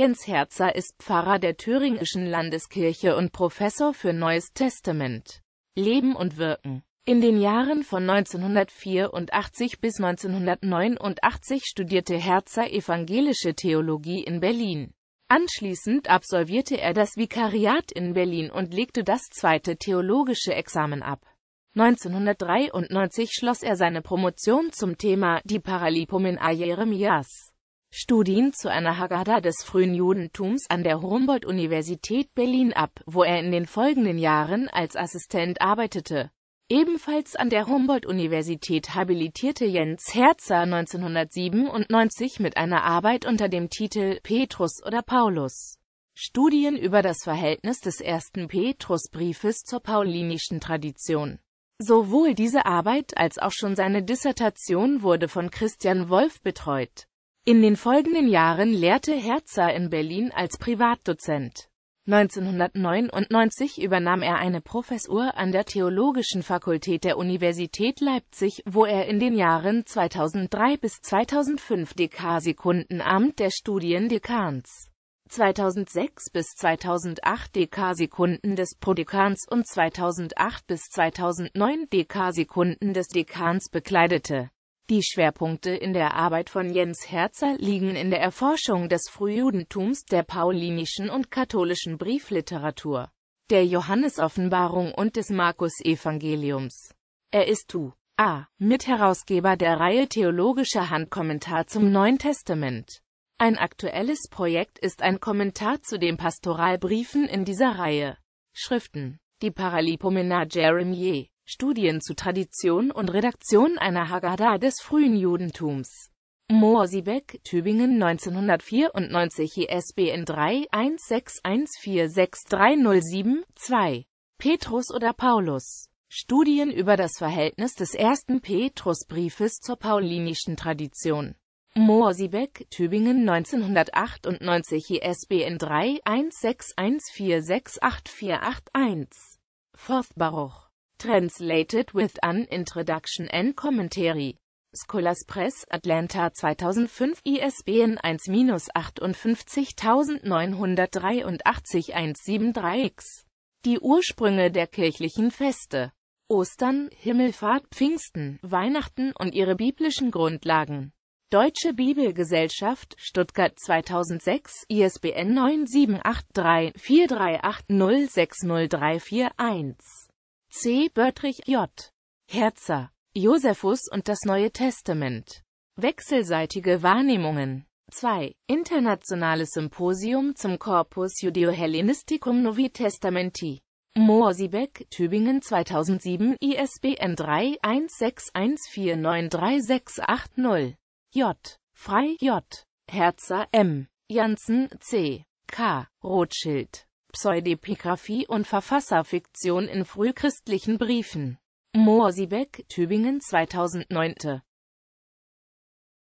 Jens Herzer ist Pfarrer der Thüringischen Landeskirche und Professor für Neues Testament, Leben und Wirken. In den Jahren von 1984 bis 1989 studierte Herzer evangelische Theologie in Berlin. Anschließend absolvierte er das Vikariat in Berlin und legte das zweite theologische Examen ab. 1993 schloss er seine Promotion zum Thema Die Paralipomen a Jeremias. Studien zu einer Haggadah des frühen Judentums an der Humboldt-Universität Berlin ab, wo er in den folgenden Jahren als Assistent arbeitete. Ebenfalls an der Humboldt-Universität habilitierte Jens Herzer 1997 mit einer Arbeit unter dem Titel Petrus oder Paulus. Studien über das Verhältnis des ersten Petrusbriefes zur paulinischen Tradition. Sowohl diese Arbeit als auch schon seine Dissertation wurde von Christian Wolf betreut. In den folgenden Jahren lehrte Herzer in Berlin als Privatdozent. 1999 übernahm er eine Professur an der Theologischen Fakultät der Universität Leipzig, wo er in den Jahren 2003 bis 2005 Dekarsekundenamt der Studiendekans, 2006 bis 2008 Dekarsekunden des Prodekans und 2008 bis 2009 Dekarsekunden des Dekans bekleidete die Schwerpunkte in der Arbeit von Jens Herzer liegen in der Erforschung des Frühjudentums, der paulinischen und katholischen Briefliteratur, der Johannesoffenbarung und des Markus-Evangeliums. Er ist A. Mitherausgeber der Reihe Theologischer Handkommentar zum Neuen Testament. Ein aktuelles Projekt ist ein Kommentar zu den Pastoralbriefen in dieser Reihe. Schriften Die Paralipomena Jeremie Studien zu Tradition und Redaktion einer Haggadah des frühen Judentums. Moor Siebeck, Tübingen 1994 ISBN 3 16146307-2. Petrus oder Paulus Studien über das Verhältnis des ersten Petrusbriefes zur paulinischen Tradition. Moor Siebeck, Tübingen 1998 ISBN 3 1614684881. Forth Baruch Translated with an Introduction and Commentary. Scholars Press, Atlanta 2005, ISBN 1 58983173 x Die Ursprünge der kirchlichen Feste. Ostern, Himmelfahrt, Pfingsten, Weihnachten und ihre biblischen Grundlagen. Deutsche Bibelgesellschaft, Stuttgart 2006, ISBN 9783-438060341. C. Böttrich J. Herzer, Josephus und das Neue Testament. Wechselseitige Wahrnehmungen. 2. Internationales Symposium zum Corpus Judeo-Hellenisticum Novi Testamenti. Moorseebeck, Tübingen 2007, ISBN 3161493680. J. Frei J. Herzer M. Janssen C. K. Rothschild. Pseudepigraphie und Verfasserfiktion in frühchristlichen Briefen. Moor Siebeck, Tübingen 2009